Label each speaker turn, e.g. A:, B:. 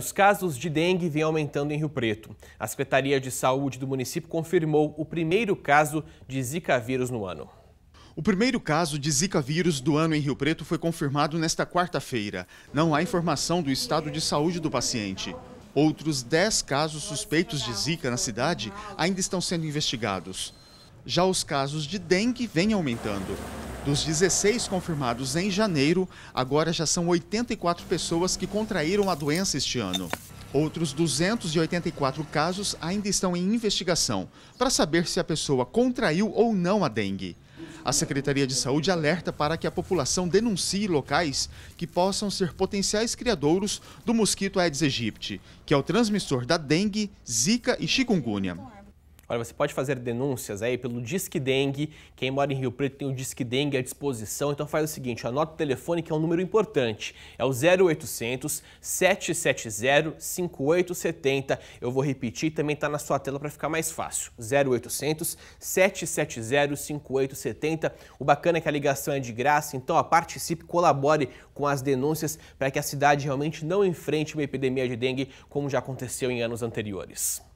A: Os casos de dengue vêm aumentando em Rio Preto. A Secretaria de Saúde do município confirmou o primeiro caso de Zika vírus no ano. O primeiro caso de Zika vírus
B: do ano em Rio Preto foi confirmado nesta quarta-feira. Não há informação do estado de saúde do paciente. Outros 10 casos suspeitos de Zika na cidade ainda estão sendo investigados. Já os casos de dengue vêm aumentando. Dos 16 confirmados em janeiro, agora já são 84 pessoas que contraíram a doença este ano. Outros 284 casos ainda estão em investigação para saber se a pessoa contraiu ou não a dengue. A Secretaria de Saúde alerta para que a população denuncie locais que possam ser potenciais criadouros do mosquito Aedes aegypti, que é o transmissor da dengue, zika e chikungunya.
A: Olha, você pode fazer denúncias aí pelo Disque Dengue. Quem mora em Rio Preto tem o Disque Dengue à disposição. Então faz o seguinte, anota o telefone que é um número importante. É o 0800 770 5870. Eu vou repetir, e também está na sua tela para ficar mais fácil. 0800 770 5870. O bacana é que a ligação é de graça, então ó, participe, colabore com as denúncias para que a cidade realmente não enfrente uma epidemia de dengue como já aconteceu em anos anteriores.